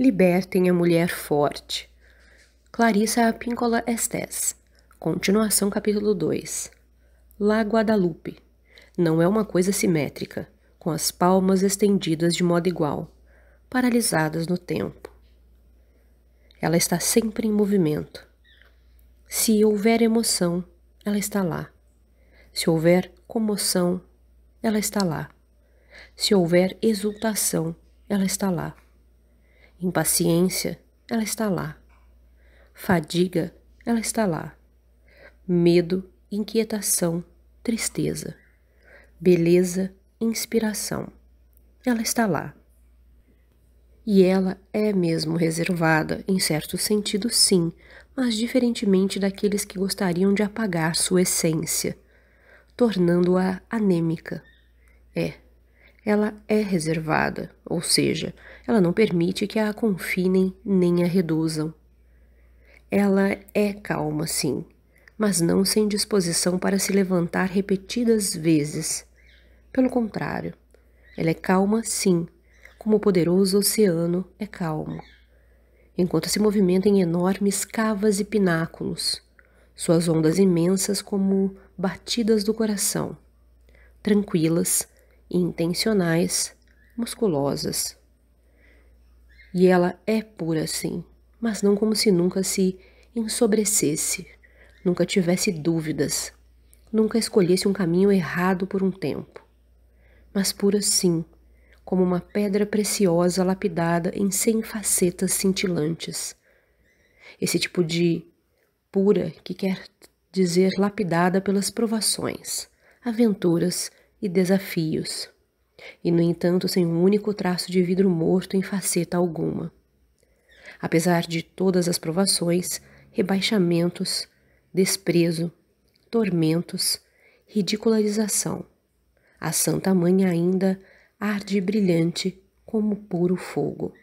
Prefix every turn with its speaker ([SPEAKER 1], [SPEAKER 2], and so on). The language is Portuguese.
[SPEAKER 1] Libertem a mulher forte. Clarissa Apíncola Estes. Continuação capítulo 2. La Guadalupe. Não é uma coisa simétrica, com as palmas estendidas de modo igual, paralisadas no tempo. Ela está sempre em movimento. Se houver emoção, ela está lá. Se houver comoção, ela está lá. Se houver exultação, ela está lá. Impaciência, ela está lá. Fadiga, ela está lá. Medo, inquietação, tristeza. Beleza, inspiração, ela está lá. E ela é mesmo reservada, em certo sentido, sim, mas diferentemente daqueles que gostariam de apagar sua essência, tornando-a anêmica. É, ela é reservada, ou seja, ela não permite que a confinem nem a reduzam. Ela é calma, sim, mas não sem disposição para se levantar repetidas vezes. Pelo contrário, ela é calma, sim, como o poderoso oceano é calmo, enquanto se movimenta em enormes cavas e pináculos, suas ondas imensas como batidas do coração, tranquilas, intencionais, musculosas. E ela é pura sim, mas não como se nunca se ensobrecesse, nunca tivesse dúvidas, nunca escolhesse um caminho errado por um tempo. Mas pura sim, como uma pedra preciosa lapidada em cem facetas cintilantes. Esse tipo de pura que quer dizer lapidada pelas provações, aventuras e desafios, e no entanto sem um único traço de vidro morto em faceta alguma. Apesar de todas as provações, rebaixamentos, desprezo, tormentos, ridicularização, a santa mãe ainda arde brilhante como puro fogo.